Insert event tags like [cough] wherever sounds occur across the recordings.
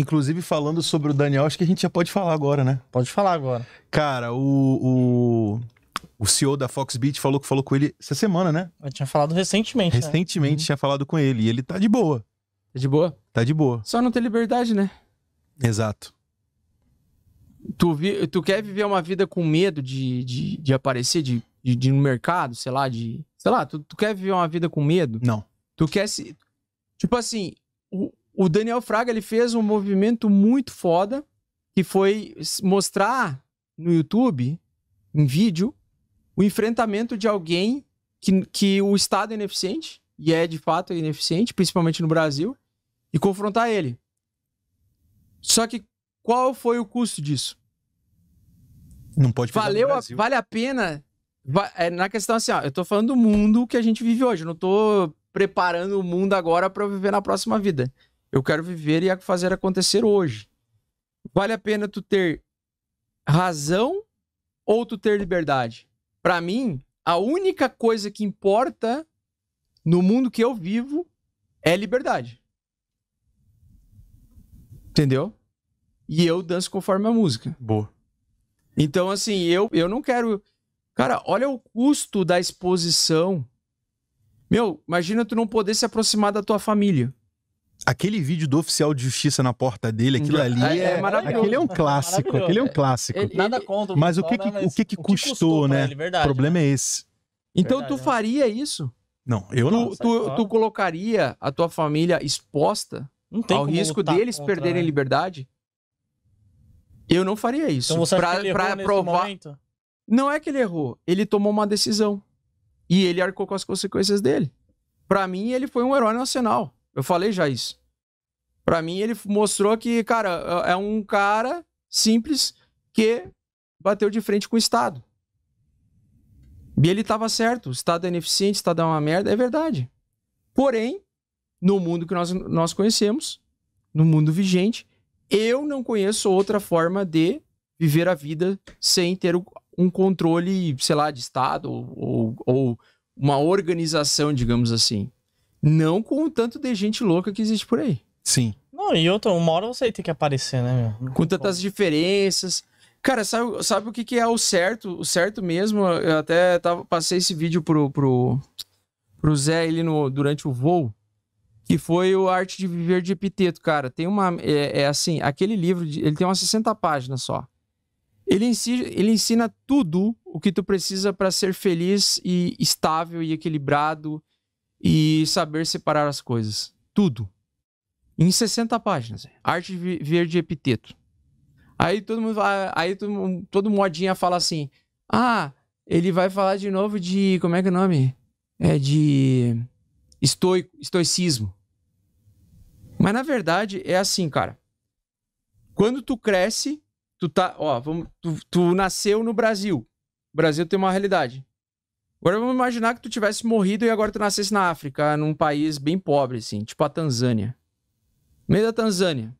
Inclusive, falando sobre o Daniel, acho que a gente já pode falar agora, né? Pode falar agora. Cara, o, o, o CEO da Foxbit falou que falou com ele essa semana, né? Eu tinha falado recentemente. Né? Recentemente né? tinha falado com ele e ele tá de boa. Tá de boa? Tá de boa. Só não tem liberdade, né? Exato. Tu, vi, tu quer viver uma vida com medo de, de, de aparecer, de, de, de no mercado, sei lá, de. Sei lá, tu, tu quer viver uma vida com medo? Não. Tu quer se. Tipo assim, o Daniel Fraga ele fez um movimento muito foda, que foi mostrar no YouTube, em vídeo, o enfrentamento de alguém que, que o Estado é ineficiente, e é de fato ineficiente, principalmente no Brasil, e confrontar ele. Só que qual foi o custo disso? Não pode Valeu a, Vale a pena. É, na questão assim, ó, eu tô falando do mundo que a gente vive hoje, eu não tô preparando o mundo agora para viver na próxima vida. Eu quero viver e fazer acontecer hoje. Vale a pena tu ter razão ou tu ter liberdade? Para mim, a única coisa que importa no mundo que eu vivo é liberdade. Entendeu? E eu danço conforme a música. Boa. Então, assim, eu, eu não quero. Cara, olha o custo da exposição. Meu, imagina tu não poder se aproximar da tua família. Aquele vídeo do oficial de justiça na porta dele, aquilo ali é, é, é, maravilhoso. Aquele é um é clássico, aquele é um clássico. Ele, Nada contra. Né, mas o que, que, o que, que custou, né? Ele, verdade, o problema né? é esse. Então verdade, tu né? faria isso? Não, eu não. Tu, tu, colocaria a tua família exposta ao risco deles perderem né? liberdade? Eu não faria isso. Então você pra, acha provar. Momento? Não é que ele errou, ele tomou uma decisão. E ele arcou com as consequências dele. Para mim, ele foi um herói nacional. Eu falei já isso. Para mim, ele mostrou que, cara, é, é um cara simples que bateu de frente com o Estado. E ele estava certo. O Estado é ineficiente, o Estado é uma merda. É verdade. Porém, no mundo que nós, nós conhecemos, no mundo vigente, eu não conheço outra forma de viver a vida sem ter um controle, sei lá, de Estado ou, ou, ou uma organização, digamos assim. Não com o tanto de gente louca que existe por aí. Sim. Não, e outra, uma hora você tem que aparecer, né, meu? Com tantas diferenças. Cara, sabe, sabe o que, que é o certo? O certo mesmo, eu até tava, passei esse vídeo pro, pro, pro Zé ele no, durante o voo, que foi o Arte de Viver de Epiteto, cara. Tem uma. É, é assim, aquele livro, de, ele tem umas 60 páginas só. Ele ensina, ele ensina tudo o que tu precisa para ser feliz e estável e equilibrado e saber separar as coisas. Tudo. Em 60 páginas. Arte verde epiteto. Aí todo mundo fala, aí todo, todo modinha fala assim: "Ah, ele vai falar de novo de como é que é o nome? É de estoico, estoicismo". Mas na verdade é assim, cara. Quando tu cresce, tu tá, ó, vamos, tu, tu nasceu no Brasil. O Brasil tem uma realidade. Agora vamos imaginar que tu tivesse morrido e agora tu nascesse na África, num país bem pobre, assim, tipo a Tanzânia. No meio da Tanzânia.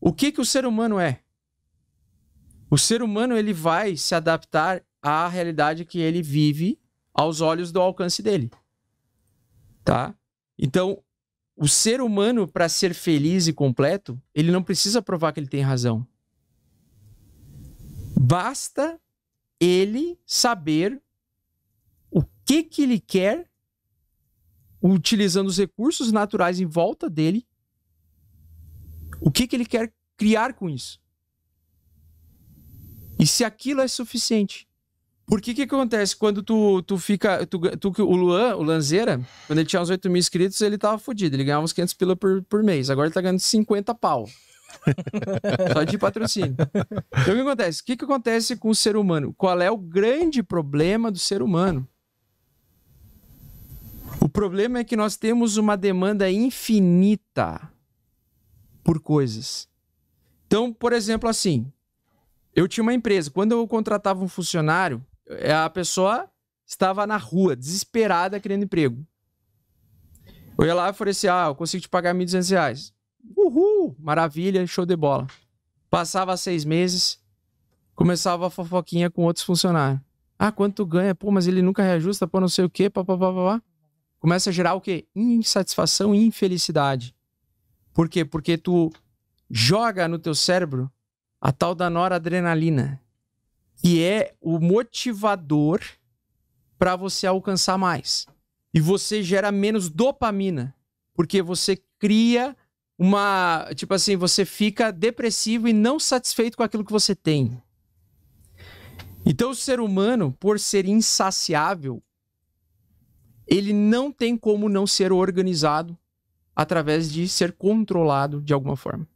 O que que o ser humano é? O ser humano ele vai se adaptar à realidade que ele vive aos olhos do alcance dele. Tá? Então, o ser humano para ser feliz e completo, ele não precisa provar que ele tem razão. Basta ele saber que, que ele quer, utilizando os recursos naturais em volta dele, o que, que ele quer criar com isso. E se aquilo é suficiente. Porque que que acontece quando tu, tu fica... Tu, tu, o Luan, o Lanzeira, quando ele tinha uns 8 mil inscritos, ele tava fodido. Ele ganhava uns 500 pila por, por mês. Agora ele tá ganhando 50 pau. [laughs] Só de patrocínio. Então o que acontece? O que, que acontece com o ser humano? Qual é o grande problema do ser humano? O problema é que nós temos uma demanda infinita por coisas. Então, por exemplo, assim, eu tinha uma empresa, quando eu contratava um funcionário, eh, a pessoa estava na rua, desesperada, querendo emprego. Eu ia lá e oferecia, assim, ah, eu consigo te pagar 1.200 reais. Uhul, maravilha, show de bola. Passava seis meses, começava a fofoquinha com outros funcionários. Ah, quanto ganha? Pô, mas ele nunca reajusta, pô, não sei o quê, papapá começa a gerar o quê? Insatisfação e infelicidade. Por quê? Porque tu joga no teu cérebro a tal da noradrenalina, que é o motivador para você alcançar mais. E você gera menos dopamina, porque você cria uma, tipo assim, você fica depressivo e não satisfeito com aquilo que você tem. Então o ser humano, por ser insaciável, ele não tem como não ser organizado através de ser controlado de alguma forma.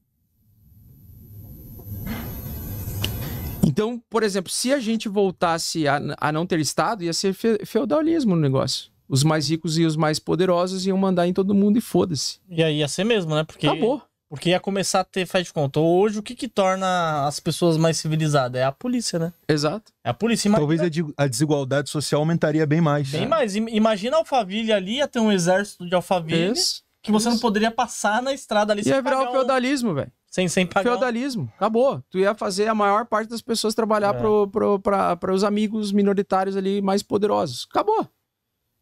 Então, por exemplo, se a gente voltasse a, a não ter Estado, ia ser fe feudalismo no negócio. Os mais ricos e os mais poderosos iam mandar em todo mundo e foda-se. E aí ia ser mesmo, né? Porque... Acabou. Porque ia começar a ter, faz de conta, hoje o que que torna as pessoas mais civilizadas? É a polícia, né? Exato. É a polícia. Imagina... Talvez a desigualdade social aumentaria bem mais. Bem mais. Imagina a Alphaville ali, ia ter um exército de Alphaville que você não poderia passar na estrada ali. Ia virar o feudalismo, um... velho. Sem, sem pagar. Feudalismo. Acabou. Tu ia fazer a maior parte das pessoas trabalhar é. pro, pro, os amigos minoritários ali mais poderosos. Acabou.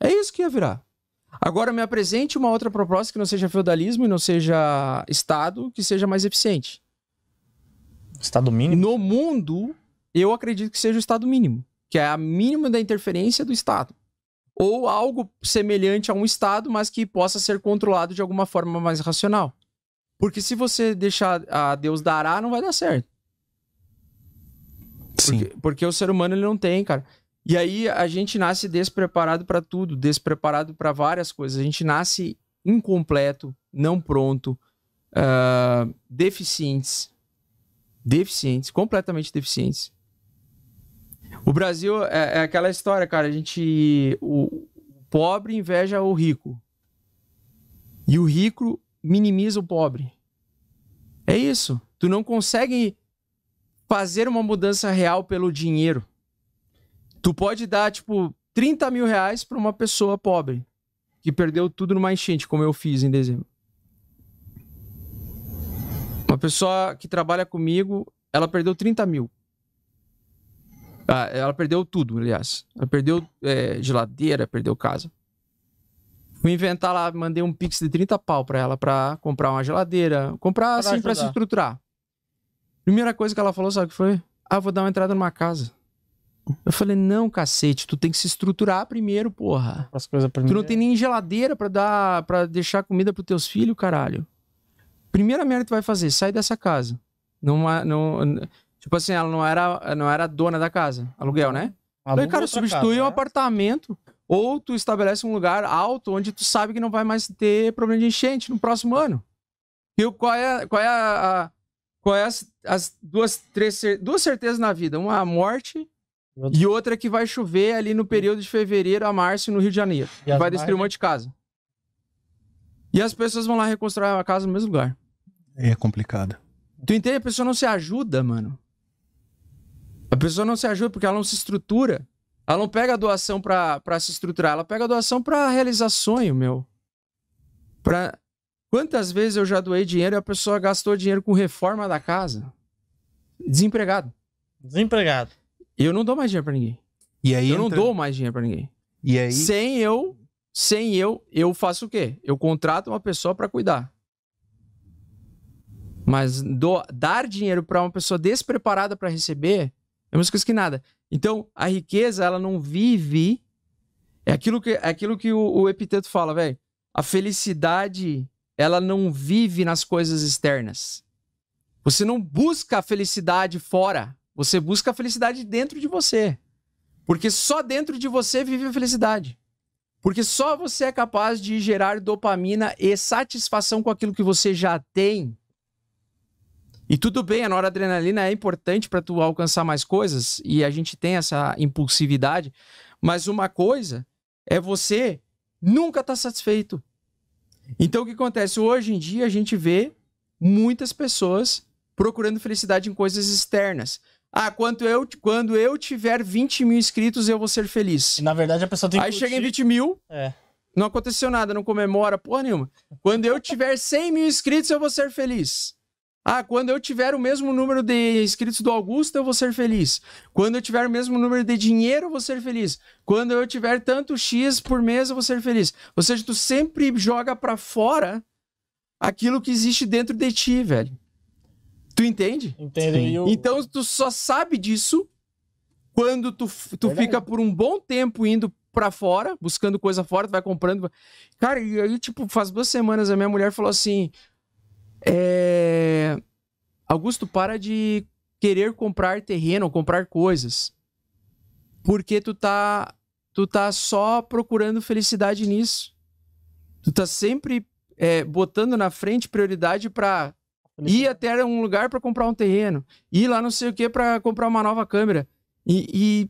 É isso que ia virar. Agora me apresente uma outra proposta que não seja feudalismo e não seja Estado, que seja mais eficiente. Estado mínimo? No mundo, eu acredito que seja o Estado mínimo, que é a mínima da interferência do Estado. Ou algo semelhante a um Estado, mas que possa ser controlado de alguma forma mais racional. Porque se você deixar a Deus dará, não vai dar certo. Sim. Porque, porque o ser humano ele não tem, cara. E aí a gente nasce despreparado para tudo, despreparado para várias coisas. A gente nasce incompleto, não pronto, uh, deficientes, deficientes, completamente deficientes. O Brasil é, é, aquela história, cara. A gente. O, o pobre inveja o rico. E o rico minimiza o pobre. É isso. Tu não consegue fazer uma mudança real pelo dinheiro. Tu pode dar, tipo, 30 mil reais pra uma pessoa pobre que perdeu tudo numa enchente, como eu fiz em dezembro. Uma pessoa que trabalha comigo, ela perdeu 30 mil. Ah, ela perdeu tudo, aliás. Ela perdeu é, geladeira, perdeu casa. Fui inventar lá, mandei um pix de 30 pau pra ela pra comprar uma geladeira. Comprar, pra assim, ajudar. pra se estruturar. Primeira coisa que ela falou, sabe o que foi? Ah, vou dar uma entrada numa casa. Eu falei, não, cacete, tu tem que se estruturar primeiro, porra. As coisas primeiro. Tu não é tem nem geladeira para dar, para deixar comida pros teus filhos, caralho. Primeira merda que tu vai fazer, sai dessa casa. Não, não, tipo assim, ela não era, não era dona da casa, aluguel, né? Aluga então, cara, substitui casa, um é. apartamento ou tu estabelece um lugar alto onde tu sabe que não vai mais ter problema de enchente no próximo ano. E qual é, qual é a, a qual é as, as duas, três, duas certezas na vida? Uma, a morte e outra é que vai chover ali no período de fevereiro a março no Rio de Janeiro. E vai destruir um monte de casa. E as pessoas vão lá reconstruir a casa no mesmo lugar. É complicado. Tu entende? A pessoa não se ajuda, mano. A pessoa não se ajuda porque ela não se estrutura. Ela não pega a doação pra, pra se estruturar. Ela pega a doação pra realizar sonho, meu. Pra... Quantas vezes eu já doei dinheiro e a pessoa gastou dinheiro com reforma da casa? Desempregado. Desempregado. Eu não dou mais dinheiro pra ninguém. E aí eu entra... não dou mais dinheiro pra ninguém. E aí... Sem eu, sem eu, eu faço o quê? Eu contrato uma pessoa para cuidar. Mas do, dar dinheiro para uma pessoa despreparada para receber é uma coisa que nada. Então, a riqueza, ela não vive. É aquilo que, é aquilo que o, o Epiteto fala, velho. A felicidade, ela não vive nas coisas externas. Você não busca a felicidade fora. Você busca a felicidade dentro de você. Porque só dentro de você vive a felicidade. Porque só você é capaz de gerar dopamina e satisfação com aquilo que você já tem. E tudo bem, a noradrenalina é importante para tu alcançar mais coisas e a gente tem essa impulsividade, mas uma coisa é você nunca estar tá satisfeito. Então o que acontece hoje em dia a gente vê muitas pessoas procurando felicidade em coisas externas, ah, quando eu, quando eu tiver 20 mil inscritos, eu vou ser feliz. E, na verdade, a pessoa tem que. Aí curtir. chega em 20 mil. É. Não aconteceu nada, não comemora porra nenhuma. Quando eu tiver 100 mil inscritos, eu vou ser feliz. Ah, quando eu tiver o mesmo número de inscritos do Augusto, eu vou ser feliz. Quando eu tiver o mesmo número de dinheiro, eu vou ser feliz. Quando eu tiver tanto X por mês, eu vou ser feliz. Ou seja, tu sempre joga para fora aquilo que existe dentro de ti, velho. Tu entende? Entendi. Então tu só sabe disso quando tu, tu fica por um bom tempo indo pra fora, buscando coisa fora, tu vai comprando. Cara, e aí, tipo, faz duas semanas a minha mulher falou assim: é... Augusto, para de querer comprar terreno, comprar coisas. Porque tu tá, tu tá só procurando felicidade nisso. Tu tá sempre é, botando na frente prioridade para ir até um lugar para comprar um terreno, ir lá não sei o que para comprar uma nova câmera. E,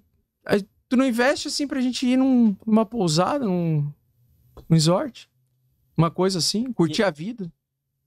e, tu não investe assim pra gente ir num, numa pousada, num, num resort? Uma coisa assim, curtir e, a vida.